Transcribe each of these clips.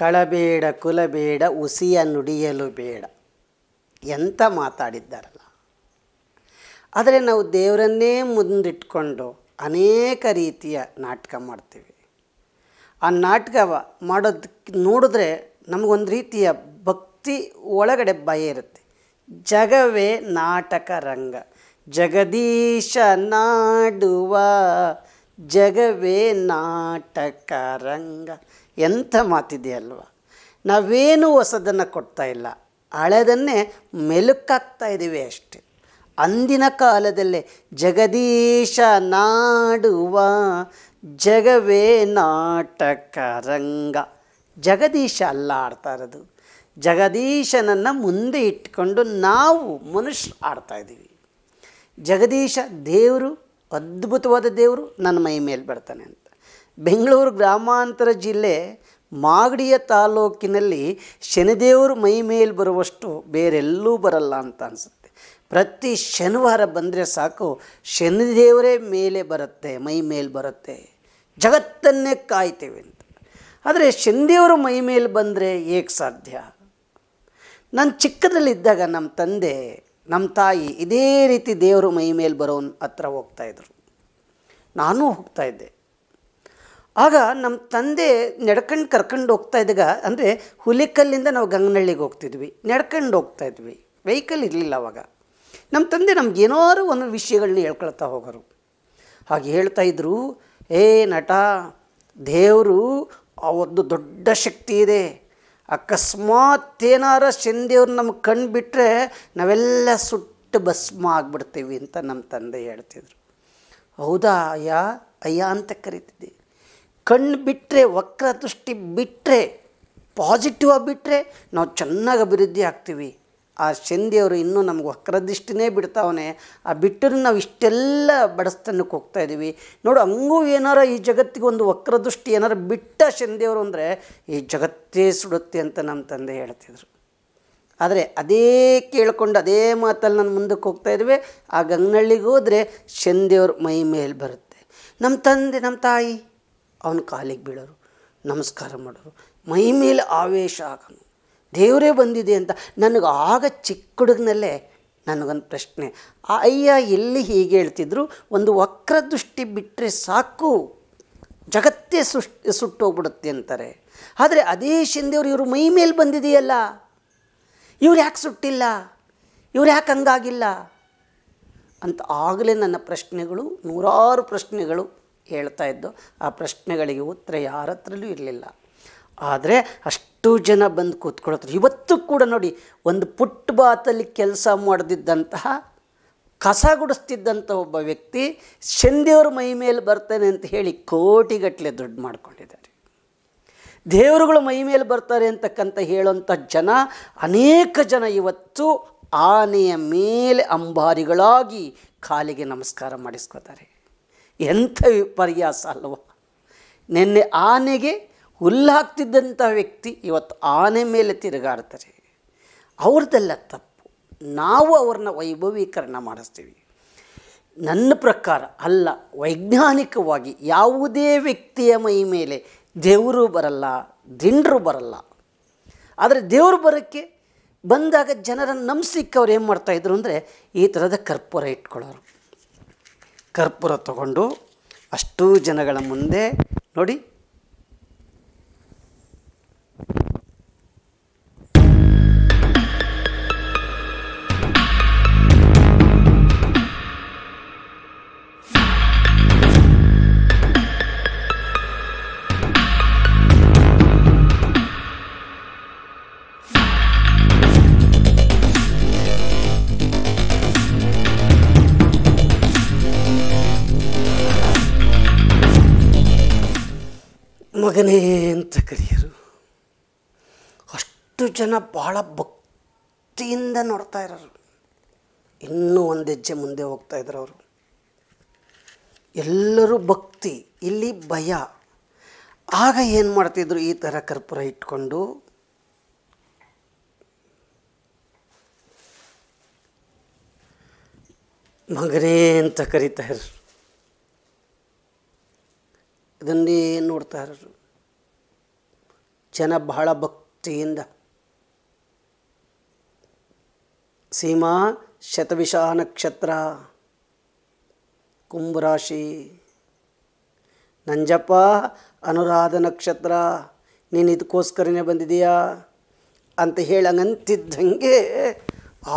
ಕಳಬೇಡ ಕುಲಬೇಡ ಉಸಿಯ ನುಡಿಯಲು ಬೇಡ ಎಂಥ ಮಾತಾಡಿದ್ದಾರಲ್ಲ ಆದರೆ ನಾವು ದೇವರನ್ನೇ ಮುಂದಿಟ್ಕೊಂಡು ಅನೇಕ ರೀತಿಯ ನಾಟಕ ಮಾಡ್ತೀವಿ ಆ ನಾಟಕ ಮಾಡೋದಕ್ಕೆ ನೋಡಿದ್ರೆ ನಮಗೊಂದು ರೀತಿಯ ಭಕ್ತಿ ಒಳಗಡೆ ಭಯ ಇರುತ್ತೆ ಜಗವೇ ನಾಟಕ ರಂಗ ಜಗದೀಶ ನಾಡುವ ಜಗವೇ ನಾಟಕ ರಂಗ ಎಂಥ ಮಾತಿದೆಯಲ್ವ ನಾವೇನು ಹೊಸದನ್ನು ಕೊಡ್ತಾ ಇಲ್ಲ ಹಳೆದನ್ನೇ ಮೆಲುಕಾಗ್ತಾ ಇದ್ದೀವಿ ಅಷ್ಟೆ ಅಂದಿನ ಕಾಲದಲ್ಲೇ ಜಗದೀಶ ನಾಡುವ ಜಗವೇ ನಾಟಕ ರಂಗ ಜಗದೀಶ ಅಲ್ಲ ಆಡ್ತಾ ಇರೋದು ಜಗದೀಶನನ್ನು ಮುಂದೆ ಇಟ್ಕೊಂಡು ನಾವು ಮನುಷ್ಯ ಆಡ್ತಾಯಿದ್ದೀವಿ ಜಗದೀಶ ದೇವರು ಅದ್ಭುತವಾದ ದೇವರು ನನ್ನ ಮೈ ಮೇಲೆ ಬರ್ತಾನೆ ಅಂತ ಬೆಂಗಳೂರು ಗ್ರಾಮಾಂತರ ಜಿಲ್ಲೆ ಮಾಗಡಿಯ ತಾಲೂಕಿನಲ್ಲಿ ಶನಿದೇವರು ಮೈ ಮೇಲೆ ಬರುವಷ್ಟು ಬೇರೆಲ್ಲೂ ಬರಲ್ಲ ಅಂತ ಅನಿಸುತ್ತೆ ಪ್ರತಿ ಶನಿವಾರ ಬಂದರೆ ಸಾಕು ಶನಿದೇವರೇ ಮೇಲೆ ಬರುತ್ತೆ ಮೈ ಮೇಲೆ ಬರುತ್ತೆ ಜಗತ್ತನ್ನೇ ಕಾಯ್ತೇವೆ ಅಂತ ಆದರೆ ಶನಿದೇವರು ಮೈ ಮೇಲೆ ಬಂದರೆ ಏಕೆ ಸಾಧ್ಯ ನಾನು ಚಿಕ್ಕದಲ್ಲಿದ್ದಾಗ ನಮ್ಮ ತಂದೆ ನಮ್ಮ ತಾಯಿ ಇದೇ ರೀತಿ ದೇವರು ಮೈ ಮೇಲೆ ಬರೋನ್ ಹತ್ರ ಹೋಗ್ತಾಯಿದ್ರು ನಾನು ಹೋಗ್ತಾಯಿದ್ದೆ ಆಗ ನಮ್ಮ ತಂದೆ ನಡ್ಕಂಡು ಕರ್ಕೊಂಡು ಹೋಗ್ತಾ ಅಂದರೆ ಹುಲಿಕಲ್ಲಿಂದ ನಾವು ಗಂಗನಹಳ್ಳಿಗೆ ಹೋಗ್ತಿದ್ವಿ ನಡ್ಕಂಡು ಹೋಗ್ತಾ ಇದ್ವಿ ವೆಹಿಕಲ್ ಇರಲಿಲ್ಲ ಅವಾಗ ನಮ್ಮ ತಂದೆ ನಮ್ಗೆ ಏನಾರು ಒಂದು ವಿಷಯಗಳನ್ನ ಹೇಳ್ಕೊಳ್ತಾ ಹೋಗೋರು ಹಾಗೆ ಹೇಳ್ತಾ ಇದ್ರು ಏ ನಟ ದೇವರು ಒಂದು ದೊಡ್ಡ ಶಕ್ತಿ ಇದೆ ಅಕಸ್ಮಾತ್ ಏನಾರ ಶನಿದೇವ್ರು ನಮ್ಗೆ ಕಣ್ಣು ಬಿಟ್ಟರೆ ನಾವೆಲ್ಲ ಸುಟ್ಟು ಭಸ್ಮ ಆಗಿಬಿಡ್ತೀವಿ ಅಂತ ನಮ್ಮ ತಂದೆ ಹೇಳ್ತಿದ್ರು ಹೌದಾ ಅಯ್ಯ ಅಯ್ಯ ಅಂತ ಕರಿತಿದ್ದೆ ಕಣ್ಣು ಬಿಟ್ಟರೆ ವಕ್ರ ದೃಷ್ಟಿ ಬಿಟ್ಟರೆ ಪಾಸಿಟಿವ್ ಆಗಿ ಬಿಟ್ಟರೆ ನಾವು ಚೆನ್ನಾಗಿ ಅಭಿವೃದ್ಧಿ ಆಗ್ತೀವಿ ಆ ಶನಿದೇವರು ಇನ್ನೂ ನಮ್ಗೆ ವಕ್ರದೃಷ್ಟಿನೇ ಬಿಡ್ತಾವನೆ ಆ ಬಿಟ್ಟರೂ ನಾವು ಇಷ್ಟೆಲ್ಲ ಬಡಸ್ತನಕ್ಕೆ ಹೋಗ್ತಾ ಇದ್ದೀವಿ ನೋಡು ಹಂಗೂ ಏನಾರ ಈ ಜಗತ್ತಿಗೊಂದು ವಕ್ರದೃಷ್ಟಿ ಏನಾರು ಬಿಟ್ಟ ಶನಿದೇವರು ಅಂದರೆ ಈ ಜಗತ್ತೇ ಸುಡುತ್ತೆ ಅಂತ ನಮ್ಮ ತಂದೆ ಹೇಳ್ತಿದ್ರು ಆದರೆ ಅದೇ ಕೇಳಿಕೊಂಡು ಅದೇ ಮಾತಲ್ಲಿ ನಾನು ಮುಂದಕ್ಕೆ ಹೋಗ್ತಾ ಇದ್ವಿ ಆ ಗಂಗನಳ್ಳಿಗೆ ಹೋದರೆ ಶನಿದೇವ್ರ ಮೈ ಮೇಲೆ ಬರುತ್ತೆ ನಮ್ಮ ತಂದೆ ನಮ್ಮ ತಾಯಿ ಅವನ ಕಾಲಿಗೆ ಬೀಳೋರು ನಮಸ್ಕಾರ ಮಾಡೋರು ಮೈ ಮೇಲೆ ಆವೇಶ ಆಗೋನು ದೇವರೇ ಬಂದಿದೆ ಅಂತ ನನಗೆ ಆಗ ಚಿಕ್ಕ ಹುಡುಗನಲ್ಲೇ ನನಗೊಂದು ಪ್ರಶ್ನೆ ಆ ಅಯ್ಯ ಎಲ್ಲಿ ಹೀಗೆ ಹೇಳ್ತಿದ್ರು ಒಂದು ವಕ್ರದೃಷ್ಟಿ ಬಿಟ್ಟರೆ ಸಾಕು ಜಗತ್ತೇ ಸುಶ್ ಸುಟ್ಟೋಗ್ಬಿಡುತ್ತೆ ಅಂತಾರೆ ಆದರೆ ಅದೇ ಶಿಂದೆಯವರು ಇವರು ಮೈ ಮೇಲೆ ಬಂದಿದೆಯಲ್ಲ ಇವ್ರು ಯಾಕೆ ಸುಟ್ಟಿಲ್ಲ ಇವ್ರು ಯಾಕೆ ಹಂಗಾಗಿಲ್ಲ ಅಂತ ಆಗಲೇ ನನ್ನ ಪ್ರಶ್ನೆಗಳು ನೂರಾರು ಪ್ರಶ್ನೆಗಳು ಹೇಳ್ತಾ ಇದ್ದು ಆ ಪ್ರಶ್ನೆಗಳಿಗೆ ಉತ್ತರ ಯಾರ ಇರಲಿಲ್ಲ ಆದರೆ ಅಷ್ಟು ಜನ ಬಂದು ಕೂತ್ಕೊಳ್ಳೋದ್ರು ಇವತ್ತು ಕೂಡ ನೋಡಿ ಒಂದು ಪುಟ್ಟ ಬಾತಲ್ಲಿ ಕೆಲಸ ಮಾಡದಿದ್ದಂತಹ ಕಸ ಗುಡಿಸ್ತಿದ್ದಂಥ ಒಬ್ಬ ವ್ಯಕ್ತಿ ಶಂದಿಯವ್ರ ಮೈ ಮೇಲೆ ಬರ್ತಾನೆ ಅಂತ ಹೇಳಿ ಕೋಟಿಗಟ್ಟಲೆ ದುಡ್ಡು ಮಾಡಿಕೊಂಡಿದ್ದಾರೆ ದೇವರುಗಳು ಮೈ ಮೇಲೆ ಬರ್ತಾರೆ ಅಂತಕ್ಕಂಥ ಹೇಳೋಂಥ ಜನ ಅನೇಕ ಜನ ಇವತ್ತು ಆನೆಯ ಮೇಲೆ ಅಂಬಾರಿಗಳಾಗಿ ಕಾಲಿಗೆ ನಮಸ್ಕಾರ ಮಾಡಿಸ್ಕೋತಾರೆ ಎಂಥ ವಿಪರ್ಯಾಸ ಅಲ್ವ ನಿನ್ನೆ ಆನೆಗೆ ಹುಲ್ಲಾಗ್ತಿದ್ದಂಥ ವ್ಯಕ್ತಿ ಇವತ್ತು ಆನೆ ಮೇಲೆ ತಿರುಗಾಡ್ತಾರೆ ಅವ್ರದ್ದೆಲ್ಲ ತಪ್ಪು ನಾವು ಅವ್ರನ್ನ ವೈಭವೀಕರಣ ಮಾಡಿಸ್ತೀವಿ ನನ್ನ ಪ್ರಕಾರ ಅಲ್ಲ ವೈಜ್ಞಾನಿಕವಾಗಿ ಯಾವುದೇ ವ್ಯಕ್ತಿಯ ಮೈ ಮೇಲೆ ದೇವರು ಬರಲ್ಲ ದಿಂಡರು ಬರಲ್ಲ ಆದರೆ ದೇವರು ಬರೋಕ್ಕೆ ಬಂದಾಗ ಜನರನ್ನು ನಂಬಿಸಿಕ್ಕವ್ರು ಏನು ಮಾಡ್ತಾಯಿದ್ರು ಅಂದರೆ ಈ ಥರದ ಕರ್ಪೂರ ಇಟ್ಕೊಳ್ಳೋರು ಕರ್ಪೂರ ತಗೊಂಡು ಅಷ್ಟೂ ಜನಗಳ ಮುಂದೆ ನೋಡಿ ಕಲಿಯರು ಅಷ್ಟು ಜನ ಬಹಳ ಭಕ್ತಿಯಿಂದ ನೋಡ್ತಾ ಇರೋರು ಇನ್ನೂ ಒಂದು ಹೆಜ್ಜೆ ಮುಂದೆ ಹೋಗ್ತಾ ಇದ್ರು ಅವರು ಎಲ್ಲರೂ ಭಕ್ತಿ ಇಲ್ಲಿ ಭಯ ಆಗ ಏನು ಮಾಡ್ತಿದ್ರು ಈ ಥರ ಕರ್ಪೂರ ಇಟ್ಕೊಂಡು ಮಗನೇ ಅಂತ ಕರಿತಾ ಇರೋರು ಇದನ್ನೇ ನೋಡ್ತಾ ಇರೋರು ಜನ ಬಹಳ ಭಕ್ತಿಯಿಂದ ಸೀಮಾ ಶತವಿಷ ನಕ್ಷತ್ರ ಕುಂಭರಾಶಿ ನಂಜಪ್ಪ ಅನುರಾಧ ನಕ್ಷತ್ರ ನೀನು ಇದಕ್ಕೋಸ್ಕರನೇ ಬಂದಿದೆಯಾ ಅಂತ ಹೇಳಂಗಂತಿದ್ದಂಗೆ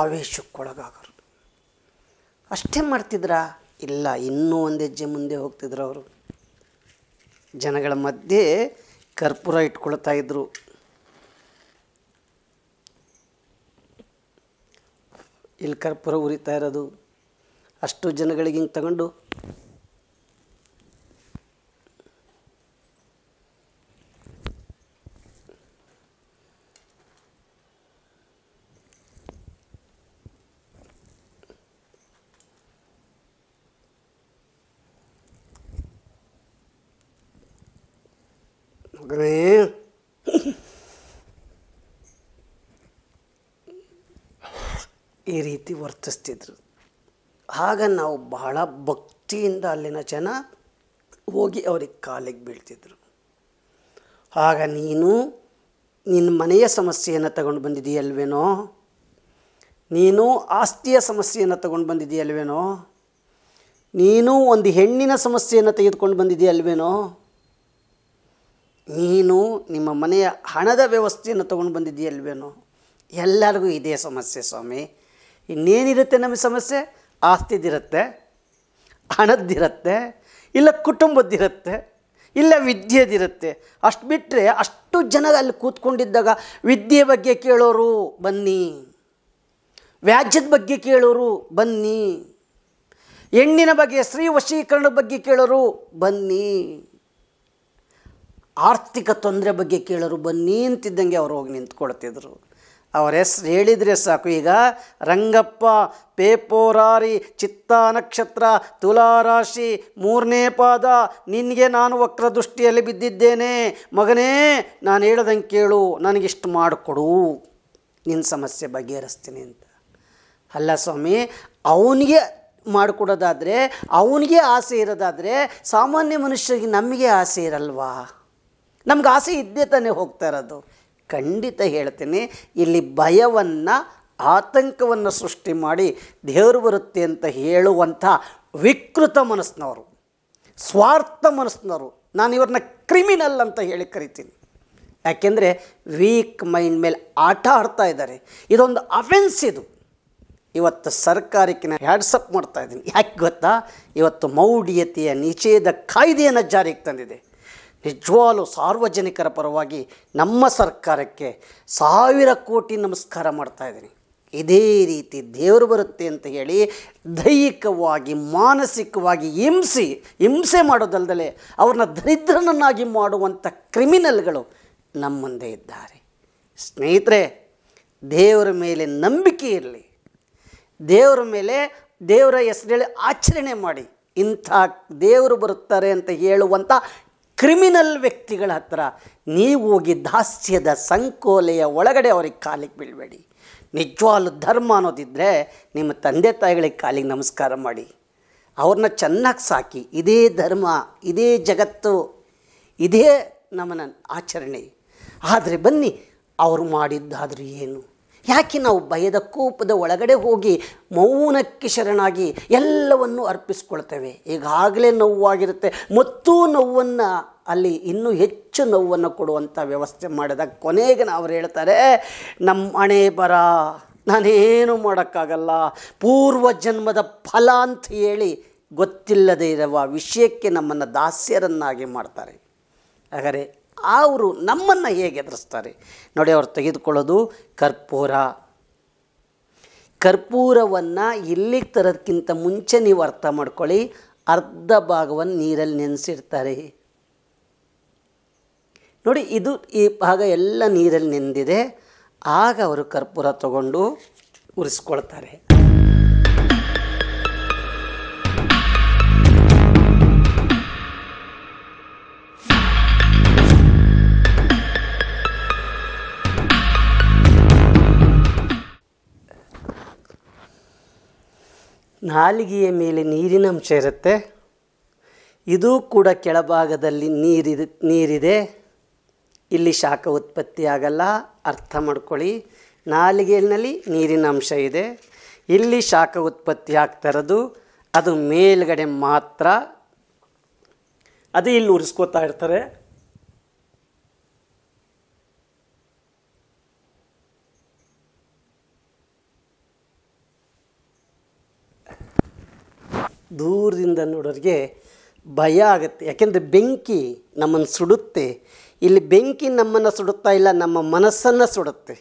ಆವೇಶಕ್ಕೊಳಗಾಗರು ಅಷ್ಟೇ ಮಾಡ್ತಿದ್ರ ಇಲ್ಲ ಇನ್ನೂ ಒಂದು ಹೆಜ್ಜೆ ಮುಂದೆ ಹೋಗ್ತಿದ್ರು ಅವರು ಜನಗಳ ಮಧ್ಯೆ ಕರ್ಪೂರ ಇಟ್ಕೊಳ್ತಾ ಇದ್ದರು ಇಲ್ಲಿ ಕರ್ಪೂರ ಉರಿತಾ ಇರೋದು ಅಷ್ಟು ಜನಗಳಿಗೆ ಹಿಂಗೆ ತಗೊಂಡು ಈ ರೀತಿ ವರ್ತಿಸ್ತಿದ್ರು ಆಗ ನಾವು ಬಹಳ ಭಕ್ತಿಯಿಂದ ಅಲ್ಲಿನ ಜನ ಹೋಗಿ ಅವ್ರಿಗೆ ಕಾಲಿಗೆ ಬೀಳ್ತಿದ್ರು ಆಗ ನೀನು ನಿನ್ನ ಮನೆಯ ಸಮಸ್ಯೆಯನ್ನು ತಗೊಂಡು ಬಂದಿದೆಯಲ್ವೇನೋ ನೀನು ಆಸ್ತಿಯ ಸಮಸ್ಯೆಯನ್ನು ತಗೊಂಡು ಬಂದಿದೆಯಲ್ವೇನೋ ನೀನು ಒಂದು ಹೆಣ್ಣಿನ ಸಮಸ್ಯೆಯನ್ನು ತೆಗೆದುಕೊಂಡು ಬಂದಿದೆಯಲ್ವೇನೋ ನೀನು ನಿಮ್ಮ ಮನೆಯ ಹಣದ ವ್ಯವಸ್ಥೆಯನ್ನು ತೊಗೊಂಡು ಬಂದಿದ್ದೀಯಲ್ವೇನೋ ಎಲ್ಲರಿಗೂ ಇದೇ ಸಮಸ್ಯೆ ಸ್ವಾಮಿ ಇನ್ನೇನಿರುತ್ತೆ ನಮಗೆ ಸಮಸ್ಯೆ ಆಸ್ತಿದಿರುತ್ತೆ ಹಣದ್ದಿರುತ್ತೆ ಇಲ್ಲ ಕುಟುಂಬದ್ದಿರುತ್ತೆ ಇಲ್ಲ ವಿದ್ಯೆದಿರುತ್ತೆ ಅಷ್ಟು ಬಿಟ್ಟರೆ ಅಷ್ಟು ಜನ ಅಲ್ಲಿ ಕೂತ್ಕೊಂಡಿದ್ದಾಗ ವಿದ್ಯೆ ಬಗ್ಗೆ ಕೇಳೋರು ಬನ್ನಿ ವ್ಯಾಜ್ಯದ ಬಗ್ಗೆ ಕೇಳೋರು ಬನ್ನಿ ಹೆಣ್ಣಿನ ಬಗ್ಗೆ ಸ್ತ್ರೀ ವಶೀಕರಣದ ಬಗ್ಗೆ ಕೇಳೋರು ಬನ್ನಿ ಆರ್ಥಿಕ ತೊಂದರೆ ಬಗ್ಗೆ ಕೇಳೋರು ಬನ್ನಿ ಅಂತಿದ್ದಂಗೆ ಅವ್ರು ಹೋಗಿ ನಿಂತ್ಕೊಳ್ತಿದ್ರು ಅವರ ಹೆಸರು ಹೇಳಿದರೆ ಸಾಕು ಈಗ ರಂಗಪ್ಪ ಪೇಪೋರಾರಿ ಚಿತ್ತ ನಕ್ಷತ್ರ ತುಲಾರಾಶಿ ಮೂರನೇ ಪಾದ ನಿನಗೆ ನಾನು ವಕ್ರದೃಷ್ಟಿಯಲ್ಲಿ ಬಿದ್ದಿದ್ದೇನೆ ಮಗನೇ ನಾನು ಹೇಳ್ದಂಗೆ ಕೇಳು ನನಗಿಷ್ಟು ಮಾಡಿಕೊಡು ನಿನ್ನ ಸಮಸ್ಯೆ ಬಗೆಹರಿಸ್ತೀನಿ ಅಂತ ಅಲ್ಲ ಸ್ವಾಮಿ ಅವನಿಗೆ ಮಾಡಿಕೊಡೋದಾದರೆ ಅವನಿಗೆ ಆಸೆ ಇರೋದಾದರೆ ಸಾಮಾನ್ಯ ಮನುಷ್ಯರಿಗೆ ನಮಗೆ ಆಸೆ ಇರಲ್ವಾ ನಮ್ಗೆ ಆಸೆ ಇದ್ದೇ ತಾನೇ ಹೋಗ್ತಾ ಇರೋದು ಖಂಡಿತ ಹೇಳ್ತೀನಿ ಇಲ್ಲಿ ಭಯವನ್ನು ಆತಂಕವನ್ನು ಸೃಷ್ಟಿ ಮಾಡಿ ದೇವರು ಬರುತ್ತೆ ಅಂತ ಹೇಳುವಂಥ ವಿಕೃತ ಮನಸ್ಸಿನವರು ಸ್ವಾರ್ಥ ಮನಸ್ಸಿನವರು ನಾನು ಇವ್ರನ್ನ ಕ್ರಿಮಿನಲ್ ಅಂತ ಹೇಳಿ ಕರಿತೀನಿ ಯಾಕೆಂದರೆ ವೀಕ್ ಮೈಂಡ್ ಮೇಲೆ ಆಟ ಆಡ್ತಾ ಇದ್ದಾರೆ ಇದೊಂದು ಅಫೆನ್ಸ್ ಇದು ಇವತ್ತು ಸರ್ಕಾರಕ್ಕೆ ನಾನು ಹ್ಯಾಡ್ಸಪ್ ಮಾಡ್ತಾ ಇದ್ದೀನಿ ಯಾಕೆ ಗೊತ್ತಾ ಇವತ್ತು ಮೌಢ್ಯತೆಯ ನಿಷೇಧ ಕಾಯ್ದೆಯನ್ನು ಜಾರಿಗೆ ತಂದಿದೆ ನಿಜವಾಗಲೂ ಸಾರ್ವಜನಿಕರ ಪರವಾಗಿ ನಮ್ಮ ಸರ್ಕಾರಕ್ಕೆ ಸಾವಿರ ಕೋಟಿ ನಮಸ್ಕಾರ ಮಾಡ್ತಾ ಇದ್ದೀನಿ ಇದೇ ರೀತಿ ದೇವರು ಬರುತ್ತೆ ಅಂತ ಹೇಳಿ ದೈಹಿಕವಾಗಿ ಮಾನಸಿಕವಾಗಿ ಹಿಂಸೆ ಹಿಂಸೆ ಮಾಡೋದಲ್ಲದೆ ಅವ್ರನ್ನ ದರಿದ್ರನನ್ನಾಗಿ ಮಾಡುವಂಥ ಕ್ರಿಮಿನಲ್ಗಳು ನಮ್ಮ ಮುಂದೆ ಇದ್ದಾರೆ ಸ್ನೇಹಿತರೆ ದೇವರ ಮೇಲೆ ನಂಬಿಕೆ ಇರಲಿ ದೇವರ ಮೇಲೆ ದೇವರ ಹೆಸರೇಳಿ ಆಚರಣೆ ಮಾಡಿ ಇಂಥ ದೇವರು ಬರುತ್ತಾರೆ ಅಂತ ಹೇಳುವಂಥ ಕ್ರಿಮಿನಲ್ ವ್ಯಕ್ತಿಗಳ ಹತ್ರ ನೀವು ಹೋಗಿ ದಾಸ್ಯದ ಸಂಕೋಲೆಯ ಒಳಗಡೆ ಅವ್ರಿಗೆ ಕಾಲಿಗೆ ಬೀಳಬೇಡಿ ನಿಜವಾಲು ಧರ್ಮ ಅನ್ನೋದಿದ್ದರೆ ನಿಮ್ಮ ತಂದೆ ತಾಯಿಗಳಿಗೆ ಕಾಲಿಗೆ ನಮಸ್ಕಾರ ಮಾಡಿ ಅವ್ರನ್ನ ಚೆನ್ನಾಗಿ ಸಾಕಿ ಇದೇ ಧರ್ಮ ಇದೇ ಜಗತ್ತು ಇದೇ ನಮ್ಮನ ಆಚರಣೆ ಆದರೆ ಬನ್ನಿ ಅವರು ಮಾಡಿದ್ದಾದರೂ ಏನು ಯಾಕೆ ನಾವು ಭಯದ ಕೋಪದ ಒಳಗಡೆ ಹೋಗಿ ಮೌನಕ್ಕೆ ಶರಣಾಗಿ ಎಲ್ಲವನ್ನು ಅರ್ಪಿಸ್ಕೊಳ್ತೇವೆ ಈಗಾಗಲೇ ನೋವಾಗಿರುತ್ತೆ ಮತ್ತೂ ನೋವನ್ನು ಅಲ್ಲಿ ಇನ್ನೂ ಹೆಚ್ಚು ನೋವನ್ನು ಕೊಡುವಂಥ ವ್ಯವಸ್ಥೆ ಮಾಡಿದ ಕೊನೆಗೆ ಅವ್ರು ಹೇಳ್ತಾರೆ ನಮ್ಮ ಹಣೆ ಬರ ನಾನೇನು ಮಾಡೋಕ್ಕಾಗಲ್ಲ ಪೂರ್ವ ಜನ್ಮದ ಫಲ ಅಂತ ಹೇಳಿ ಗೊತ್ತಿಲ್ಲದೇ ಇರುವ ವಿಷಯಕ್ಕೆ ನಮ್ಮನ್ನು ದಾಸ್ಯರನ್ನಾಗಿ ಮಾಡ್ತಾರೆ ಹಾಗಾದರೆ ಅವರು ನಮ್ಮನ್ನು ಹೇಗೆ ಎದುರಿಸ್ತಾರೆ ನೋಡಿ ಅವ್ರು ತೆಗೆದುಕೊಳ್ಳೋದು ಕರ್ಪೂರ ಕರ್ಪೂರವನ್ನು ಇಲ್ಲಿಗೆ ತರೋದಕ್ಕಿಂತ ಮುಂಚೆ ನೀವು ಅರ್ಥ ಮಾಡ್ಕೊಳ್ಳಿ ಅರ್ಧ ಭಾಗವನ್ನು ನೀರಲ್ಲಿ ನೆನೆಸಿರ್ತಾರೆ ನೋಡಿ ಇದು ಈ ಭಾಗ ಎಲ್ಲ ನೀರಲ್ಲಿ ನೆಂದಿದೆ ಆಗ ಅವರು ಕರ್ಪೂರ ತಗೊಂಡು ಉರಿಸ್ಕೊಳ್ತಾರೆ ನಾಲಿಗೆಯ ಮೇಲೆ ನೀರಿನ ಅಂಶ ಇರುತ್ತೆ ಇದು ಕೂಡ ಕೆಳಭಾಗದಲ್ಲಿ ನೀರಿದೆ ನೀರಿದೆ ಇಲ್ಲಿ ಶಾಖ ಉತ್ಪತ್ತಿಯಾಗಲ್ಲ ಅರ್ಥ ಮಾಡ್ಕೊಳ್ಳಿ ನಾಲಿಗೆಯಲ್ಲಿ ನೀರಿನ ಅಂಶ ಇದೆ ಇಲ್ಲಿ ಶಾಖ ಉತ್ಪತ್ತಿ ಆಗ್ತಾ ಇರೋದು ಅದು ಮೇಲ್ಗಡೆ ಮಾತ್ರ ಅದು ಇಲ್ಲಿ ಉರಿಸ್ಕೋತಾ ಇರ್ತಾರೆ ದೂರದಿಂದ ನೋಡೋರಿಗೆ ಭಯ ಆಗುತ್ತೆ ಯಾಕೆಂದರೆ ಬೆಂಕಿ ನಮ್ಮನ್ನು ಸುಡುತ್ತೆ ಇಲ್ಲಿ ಬೆಂಕಿ ನಮ್ಮನ್ನು ಸುಡುತ್ತಾ ಇಲ್ಲ ನಮ್ಮ ಮನಸ್ಸನ್ನು ಸುಡುತ್ತೆ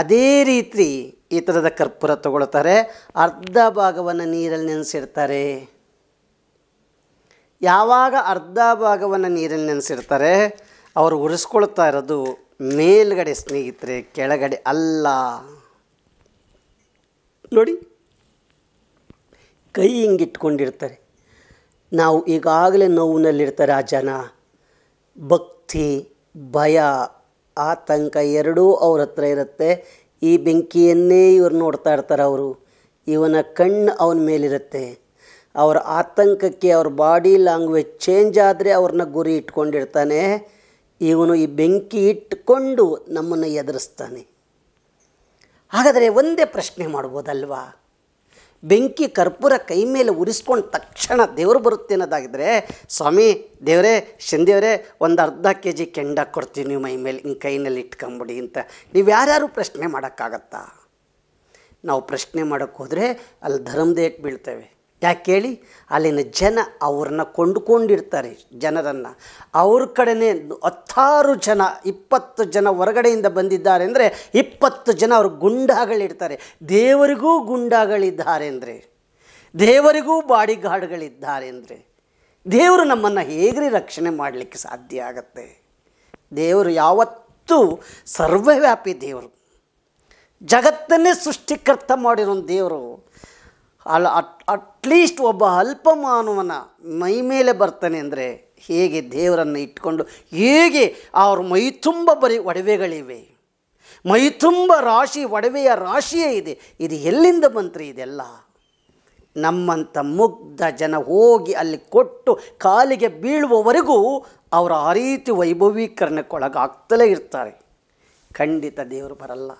ಅದೇ ರೀತಿ ಈ ಥರದ ಕರ್ಪೂರ ತಗೊಳ್ತಾರೆ ಅರ್ಧ ಭಾಗವನ್ನು ನೀರಲ್ಲಿ ನೆನೆಸಿಡ್ತಾರೆ ಯಾವಾಗ ಅರ್ಧ ಭಾಗವನ್ನು ನೀರಲ್ಲಿ ನೆನೆಸಿಡ್ತಾರೆ ಅವರು ಉರಿಸ್ಕೊಳ್ತಾ ಇರೋದು ಮೇಲ್ಗಡೆ ಸ್ನೇಹಿತರೆ ಕೆಳಗಡೆ ಅಲ್ಲ ನೋಡಿ ಕೈ ಹಿಂಗಿಟ್ಕೊಂಡಿರ್ತಾರೆ ನಾವು ಈಗಾಗಲೇ ನೋವಿನಲ್ಲಿರ್ತಾರೆ ಆ ಜನ ಭಕ್ತಿ ಭಯ ಆತಂಕ ಎರಡೂ ಅವ್ರ ಹತ್ರ ಇರುತ್ತೆ ಈ ಬೆಂಕಿಯನ್ನೇ ಇವ್ರು ನೋಡ್ತಾ ಇರ್ತಾರೆ ಅವರು ಇವನ ಕಣ್ಣು ಅವನ ಮೇಲಿರುತ್ತೆ ಅವರ ಆತಂಕಕ್ಕೆ ಅವ್ರ ಬಾಡಿ ಲ್ಯಾಂಗ್ವೇಜ್ ಚೇಂಜ್ ಆದರೆ ಅವ್ರನ್ನ ಗುರಿ ಇಟ್ಕೊಂಡಿರ್ತಾನೆ ಇವನು ಈ ಬೆಂಕಿ ಇಟ್ಕೊಂಡು ನಮ್ಮನ್ನು ಎದುರಿಸ್ತಾನೆ ಹಾಗಾದರೆ ಒಂದೇ ಪ್ರಶ್ನೆ ಮಾಡ್ಬೋದಲ್ವಾ ಬೆಂಕಿ ಕರ್ಪೂರ ಕೈ ಮೇಲೆ ಉರಿಸ್ಕೊಂಡು ತಕ್ಷಣ ದೇವರು ಬರುತ್ತೆ ಅನ್ನೋದಾಗಿದ್ದರೆ ಸ್ವಾಮಿ ದೇವರೇ ಶಂದೇವರೇ ಒಂದು ಅರ್ಧ ಕೆ ಜಿ ಕೆಂಡ ಕೊಡ್ತೀವಿ ನೀವು ಮೈ ಮೇಲೆ ಹಿಂಗೆ ಕೈನಲ್ಲಿ ಇಟ್ಕೊಂಬಿಡಿ ಅಂತ ನೀವು ಯಾರ್ಯಾರು ಪ್ರಶ್ನೆ ಮಾಡೋಕ್ಕಾಗತ್ತಾ ನಾವು ಪ್ರಶ್ನೆ ಮಾಡೋಕ್ಕೆ ಹೋದರೆ ಅಲ್ಲಿ ಧರ್ಮದೇಟ್ ಬೀಳ್ತೇವೆ ಯಾಕೆ ಕೇಳಿ ಅಲ್ಲಿನ ಜನ ಅವ್ರನ್ನ ಕೊಂಡುಕೊಂಡಿರ್ತಾರೆ ಜನರನ್ನು ಅವ್ರ ಕಡೆನೇ ಹತ್ತಾರು ಜನ ಇಪ್ಪತ್ತು ಜನ ಹೊರಗಡೆಯಿಂದ ಬಂದಿದ್ದಾರೆ ಅಂದರೆ ಇಪ್ಪತ್ತು ಜನ ಅವರು ಗುಂಡಾಗಳಿರ್ತಾರೆ ದೇವರಿಗೂ ಗುಂಡಾಗಳಿದ್ದಾರೆ ಅಂದರೆ ದೇವರಿಗೂ ಬಾಡಿಗಾರ್ಡ್ಗಳಿದ್ದಾರೆ ಅಂದರೆ ದೇವರು ನಮ್ಮನ್ನು ಹೇಗ್ರಿ ರಕ್ಷಣೆ ಮಾಡಲಿಕ್ಕೆ ಸಾಧ್ಯ ಆಗತ್ತೆ ದೇವರು ಯಾವತ್ತೂ ಸರ್ವವ್ಯಾಪಿ ದೇವರು ಜಗತ್ತನ್ನೇ ಸೃಷ್ಟಿಕರ್ತ ಮಾಡಿರೋ ದೇವರು ಅಲ್ಲ ಅಟ್ ಅಟ್ಲೀಸ್ಟ್ ಒಬ್ಬ ಅಲ್ಪಮಾನವನ ಮೈ ಮೇಲೆ ಬರ್ತಾನೆ ಅಂದರೆ ಹೇಗೆ ದೇವರನ್ನು ಇಟ್ಕೊಂಡು ಹೇಗೆ ಅವ್ರ ಮೈ ತುಂಬ ಬರೀ ಒಡವೆಗಳಿವೆ ಮೈ ತುಂಬ ರಾಶಿ ಒಡವೆಯ ರಾಶಿಯೇ ಇದೆ ಇದು ಎಲ್ಲಿಂದ ಬಂತ್ರಿ ಇದೆಲ್ಲ ನಮ್ಮಂಥ ಮುಗ್ಧ ಜನ ಹೋಗಿ ಅಲ್ಲಿ ಕೊಟ್ಟು ಕಾಲಿಗೆ ಬೀಳುವವರೆಗೂ ಅವರು ಆ ರೀತಿ ವೈಭವೀಕರಣಕ್ಕೊಳಗಾಗ್ತಲೇ ಇರ್ತಾರೆ ಖಂಡಿತ ದೇವರು ಬರಲ್ಲ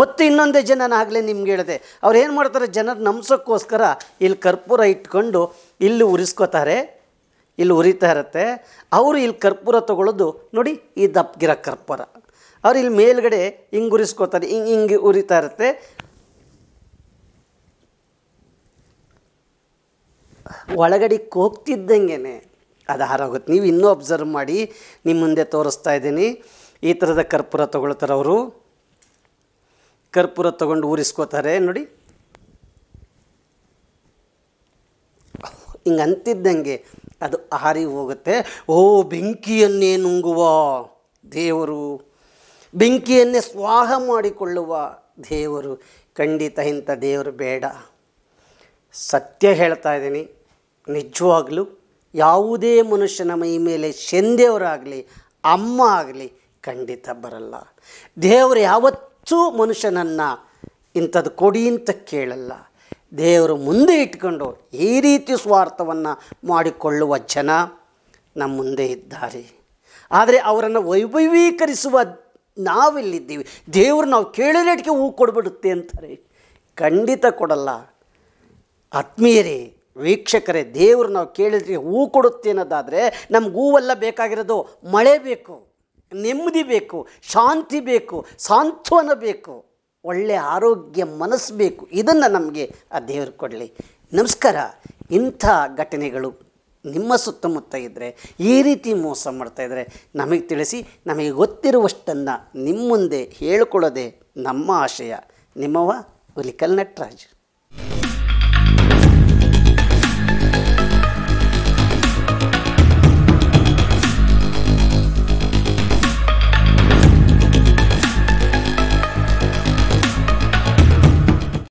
ಮತ್ತು ಇನ್ನೊಂದೇ ಜನ ಆಗಲೇ ನಿಮ್ಗೆ ಹೇಳಿದೆ ಅವ್ರು ಏನು ಮಾಡ್ತಾರೆ ಜನರು ನಂಬಿಸೋಕ್ಕೋಸ್ಕರ ಇಲ್ಲಿ ಕರ್ಪೂರ ಇಟ್ಕೊಂಡು ಇಲ್ಲಿ ಉರಿಸ್ಕೋತಾರೆ ಇಲ್ಲಿ ಉರಿತಾ ಇರತ್ತೆ ಅವರು ಇಲ್ಲಿ ಕರ್ಪೂರ ತೊಗೊಳ್ಳೋದು ನೋಡಿ ಈ ದಪ್ಪಗಿರೋ ಕರ್ಪೂರ ಅವ್ರು ಇಲ್ಲಿ ಮೇಲ್ಗಡೆ ಹಿಂಗೆ ಉರಿಸ್ಕೋತಾರೆ ಹಿಂಗೆ ಹಿಂಗೆ ಉರಿತಾ ಇರುತ್ತೆ ಒಳಗಡೆ ಹೋಗ್ತಿದ್ದಂಗೆ ಅದು ಹಾರಾಗುತ್ತೆ ನೀವು ಇನ್ನೂ ಅಬ್ಸರ್ವ್ ಮಾಡಿ ನಿಮ್ಮ ಮುಂದೆ ತೋರಿಸ್ತಾ ಇದ್ದೀನಿ ಈ ಥರದ ಕರ್ಪೂರ ತೊಗೊಳ್ತಾರೆ ಅವರು ಕರ್ಪೂರ ತಗೊಂಡು ಊರಿಸ್ಕೋತಾರೆ ನೋಡಿ ಹಿಂಗೆ ಅಂತಿದ್ದಂಗೆ ಅದು ಹಾರಿ ಹೋಗುತ್ತೆ ಓ ಬೆಂಕಿಯನ್ನೇ ನುಂಗುವ ದೇವರು ಬೆಂಕಿಯನ್ನೇ ಸ್ವಾಹ ಮಾಡಿಕೊಳ್ಳುವ ದೇವರು ಖಂಡಿತ ಇಂಥ ದೇವರು ಬೇಡ ಸತ್ಯ ಹೇಳ್ತಾ ಇದ್ದೀನಿ ನಿಜವಾಗ್ಲೂ ಯಾವುದೇ ಮನುಷ್ಯನ ಮೈ ಮೇಲೆ ಶೆಂದೇವರಾಗಲಿ ಅಮ್ಮ ಆಗಲಿ ಖಂಡಿತ ಬರಲ್ಲ ದೇವರು ಯಾವತ್ತು ಹೆಚ್ಚು ಮನುಷ್ಯನನ್ನು ಇಂಥದ್ದು ಕೊಡಿ ಅಂತ ಕೇಳಲ್ಲ ದೇವರು ಮುಂದೆ ಇಟ್ಕೊಂಡು ಈ ರೀತಿ ಸ್ವಾರ್ಥವನ್ನು ಮಾಡಿಕೊಳ್ಳುವ ಜನ ನಮ್ಮ ಮುಂದೆ ಇದ್ದಾರೆ ಆದರೆ ಅವರನ್ನು ವೈಭವೀಕರಿಸುವ ನಾವೆಲ್ಲಿದ್ದೀವಿ ದೇವರು ನಾವು ಕೇಳಲೇಟಿಗೆ ಹೂ ಕೊಡ್ಬಿಡುತ್ತೆ ಅಂತಾರೆ ಖಂಡಿತ ಕೊಡಲ್ಲ ಆತ್ಮೀಯರೇ ವೀಕ್ಷಕರೇ ದೇವರು ನಾವು ಕೇಳಿದ್ರೆ ಹೂ ಕೊಡುತ್ತೆ ಅನ್ನೋದಾದರೆ ನಮ್ಗೆ ಹೂವೆಲ್ಲ ಬೇಕಾಗಿರೋದು ಮಳೆ ಬೇಕು ನೆಮ್ಮದಿ ಬೇಕು ಶಾಂತಿ ಬೇಕು ಸಾಂತ್ವನ ಬೇಕು ಒಳ್ಳೆಯ ಆರೋಗ್ಯ ಮನಸ್ಸು ಬೇಕು ಇದನ್ನು ನಮಗೆ ಆ ದೇವರು ಕೊಡಲಿ ನಮಸ್ಕಾರ ಇಂಥ ಘಟನೆಗಳು ನಿಮ್ಮ ಸುತ್ತಮುತ್ತ ಇದ್ದರೆ ಈ ರೀತಿ ಮೋಸ ಮಾಡ್ತಾಯಿದ್ರೆ ನಮಗೆ ತಿಳಿಸಿ ನಮಗೆ ಗೊತ್ತಿರುವಷ್ಟನ್ನು ನಿಮ್ಮ ಮುಂದೆ ಹೇಳಿಕೊಳ್ಳೋದೆ ನಮ್ಮ ಆಶಯ ನಿಮ್ಮವ ಹುಲಿಕಲ್ ನಟರಾಜ್